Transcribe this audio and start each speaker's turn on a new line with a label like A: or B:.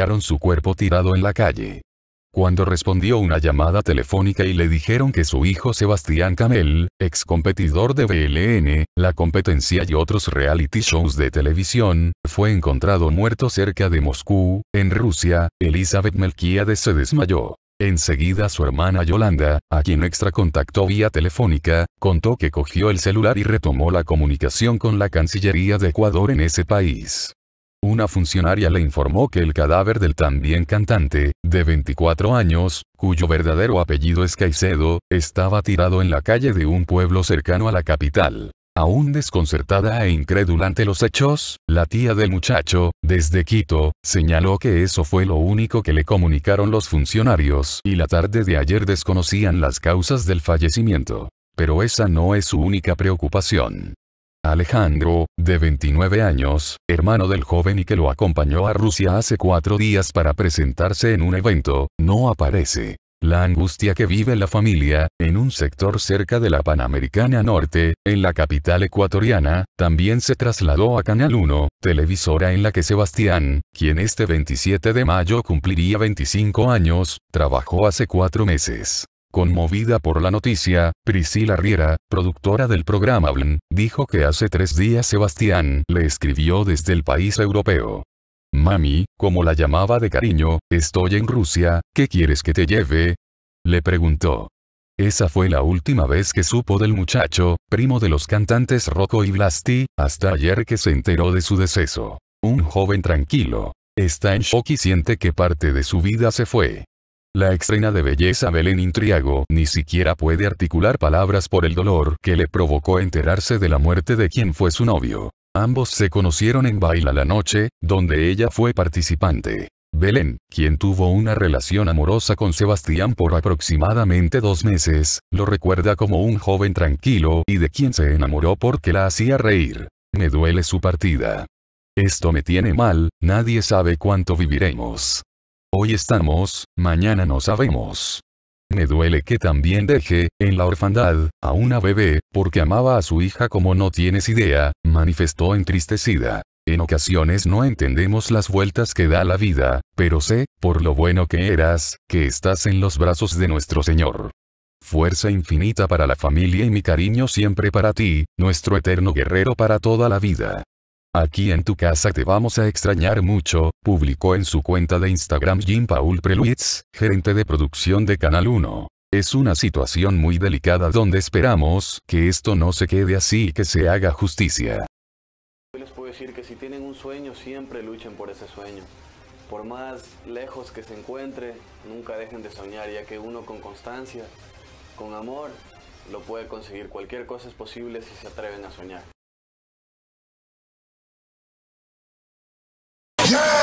A: hallaron su cuerpo tirado en la calle. Cuando respondió una llamada telefónica y le dijeron que su hijo Sebastián Camel, ex competidor de BLN, la competencia y otros reality shows de televisión, fue encontrado muerto cerca de Moscú, en Rusia, Elizabeth Melquíades se desmayó. Enseguida su hermana Yolanda, a quien extra contactó vía telefónica, contó que cogió el celular y retomó la comunicación con la Cancillería de Ecuador en ese país. Una funcionaria le informó que el cadáver del también cantante, de 24 años, cuyo verdadero apellido es Caicedo, estaba tirado en la calle de un pueblo cercano a la capital. Aún desconcertada e incrédula ante los hechos, la tía del muchacho, desde Quito, señaló que eso fue lo único que le comunicaron los funcionarios y la tarde de ayer desconocían las causas del fallecimiento. Pero esa no es su única preocupación. Alejandro, de 29 años, hermano del joven y que lo acompañó a Rusia hace cuatro días para presentarse en un evento, no aparece. La angustia que vive la familia, en un sector cerca de la Panamericana Norte, en la capital ecuatoriana, también se trasladó a Canal 1, televisora en la que Sebastián, quien este 27 de mayo cumpliría 25 años, trabajó hace cuatro meses. Conmovida por la noticia, Priscila Riera, productora del programa BLN, dijo que hace tres días Sebastián le escribió desde el país europeo. Mami, como la llamaba de cariño, estoy en Rusia, ¿qué quieres que te lleve? Le preguntó. Esa fue la última vez que supo del muchacho, primo de los cantantes Rocco y Blasti, hasta ayer que se enteró de su deceso. Un joven tranquilo. Está en shock y siente que parte de su vida se fue. La extrema de belleza Belén Intriago ni siquiera puede articular palabras por el dolor que le provocó enterarse de la muerte de quien fue su novio. Ambos se conocieron en Baila la Noche, donde ella fue participante. Belén, quien tuvo una relación amorosa con Sebastián por aproximadamente dos meses, lo recuerda como un joven tranquilo y de quien se enamoró porque la hacía reír. Me duele su partida. Esto me tiene mal, nadie sabe cuánto viviremos. Hoy estamos, mañana no sabemos. Me duele que también deje, en la orfandad, a una bebé, porque amaba a su hija como no tienes idea, manifestó entristecida. En ocasiones no entendemos las vueltas que da la vida, pero sé, por lo bueno que eras, que estás en los brazos de nuestro Señor. Fuerza infinita para la familia y mi cariño siempre para ti, nuestro eterno guerrero para toda la vida. Aquí en tu casa te vamos a extrañar mucho, publicó en su cuenta de Instagram Jim Paul Preluitz, gerente de producción de Canal 1. Es una situación muy delicada donde esperamos que esto no se quede así y que se haga justicia. les puedo decir que si tienen un sueño, siempre luchen por ese sueño. Por más lejos que se encuentre, nunca dejen de soñar, ya que uno con constancia, con amor, lo puede conseguir. Cualquier cosa es posible si se atreven a soñar. Yeah.